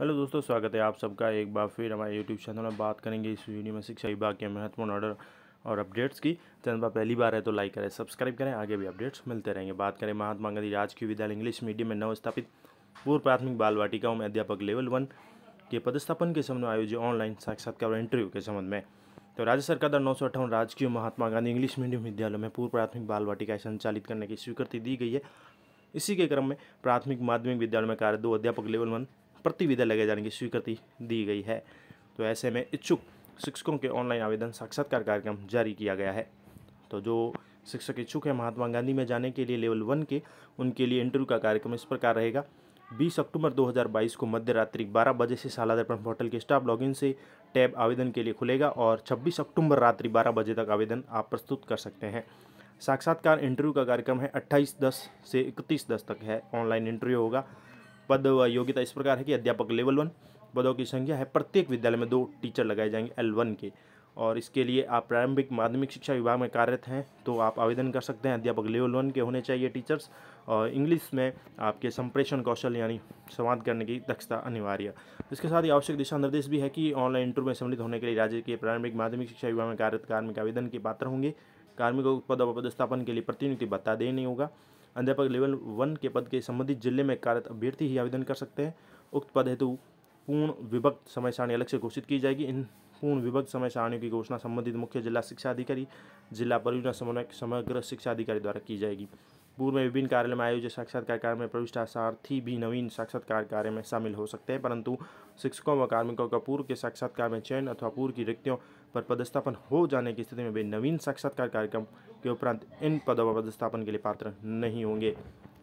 hello दोस्तों स्वागत है आप सबका एक बार फिर हमारे यूट्यूब चैनल में बात करेंगे इस वीडियो में शिक्षा विभाग के महत्वपूर्ण ऑर्डर और अपडेट्स की चैनल पर पहली बार है तो लाइक करें सब्सक्राइब करें आगे भी अपडेट्स मिलते रहेंगे बात करें महात्मा गांधी राजकीय विद्यालय इंग्लिश मीडियम में नवस्थापित पूर्व प्राथमिक बाल वाटिकाओं में अध्यापक लेवल वन के पदस्थापन के संबंध में आयोजित ऑनलाइन साक्षात्कार और इंटरव्यू के संबंध में तो राज्य सरकार द्वारा नौ सौ राजकीय महात्मा गांधी इंग्लिश मीडियम विद्यालय में पूर्व प्राथमिक बाल वाटिकाएं संचालित करने की स्वीकृति दी गई है इसी के क्रम में प्राथमिक माध्यमिक विद्यालय में कार्य दो अध्यापक लेवल वन प्रतिविधा लगाए जाने की स्वीकृति दी गई है तो ऐसे में इच्छुक शिक्षकों के ऑनलाइन आवेदन साक्षात्कार कार्यक्रम जारी किया गया है तो जो शिक्षक इच्छुक हैं महात्मा गांधी में जाने के लिए लेवल वन के उनके लिए इंटरव्यू का कार्यक्रम इस प्रकार रहेगा 20 अक्टूबर 2022 को मध्य रात्रि बारह बजे से साला दर्पण पोर्टल के स्टाफ लॉगिन से टैब आवेदन के लिए खुलेगा और 26 अक्टूबर रात्रि बारह बजे तक आवेदन आप प्रस्तुत कर सकते हैं साक्षात्कार इंटरव्यू का कार्यक्रम है 28 दस से 31 दस तक है ऑनलाइन इंटरव्यू होगा पद व योग्यता इस प्रकार है कि अध्यापक लेवल वन पदों की संख्या है प्रत्येक विद्यालय में दो टीचर लगाए जाएंगे एल वन के और इसके लिए आप प्रारंभिक माध्यमिक शिक्षा विभाग में कार्यरत हैं तो आप आवेदन कर सकते हैं अध्यापक लेवल वन के होने चाहिए टीचर्स और इंग्लिश में आपके संप्रेषण कौशल यानी संवाद करने की दक्षता अनिवार्य इसके साथ ही आवश्यक दिशा निर्देश भी है कि ऑनलाइन इंटरव्यू में सम्मिलित होने के लिए राज्य के प्रारंभिक माध्यमिक शिक्षा विभाग में कार्यरत कार्मिक आवेदन के पात्र होंगे कार्मिक पद और पदस्थापन के लिए प्रतिनियुक्ति बता देने होगा अध्यापक लेवल वन के पद के संबंधित जिले में कार्यरत अभ्यर्थी ही आवेदन कर सकते हैं उक्त पद हेतु पूर्ण विभक्त समय सारणी अलग से घोषित की जाएगी इन पूर्ण विभक्त समय सारणियों की घोषणा संबंधित मुख्य जिला शिक्षा अधिकारी जिला परियोजना समन्वयक समग्र शिक्षा अधिकारी द्वारा की जाएगी पूर्व में विभिन्न कार्यालय में आयोजित साक्षात्कार कार्य में प्रविष्ट सारथी भी नवीन साक्षात्कार कार्य में शामिल हो सकते हैं परंतु शिक्षकों व कार्मिकों का पूर्व के साक्षात्कार में चयन अथवा पूर्व की रिक्तियों पर पदस्थापन हो जाने की स्थिति में वे नवीन साक्षात्कार कार्यक्रम के उपरांत इन पदों पर पदस्थापन के लिए पात्र नहीं होंगे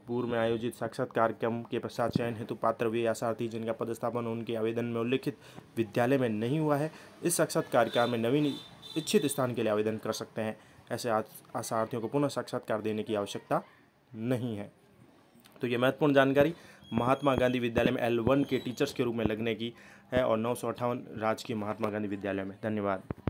पूर्व में आयोजित साक्षात कार्यक्रम के पश्चात चयन हेतु पात्र वे आशार्थी जिनका पदस्थापन उनके आवेदन में उल्लिखित विद्यालय में नहीं हुआ है इस साक्षात कार्यक्रम में नवीन इच्छित स्थान के लिए आवेदन कर सकते हैं ऐसे आशार्थियों को पुनः साक्षात्कार देने की आवश्यकता नहीं है तो ये महत्वपूर्ण जानकारी महात्मा गांधी विद्यालय में एल वन के टीचर्स के रूप में लगने की है और नौ सौ अट्ठावन राजकीय महात्मा गांधी विद्यालय में धन्यवाद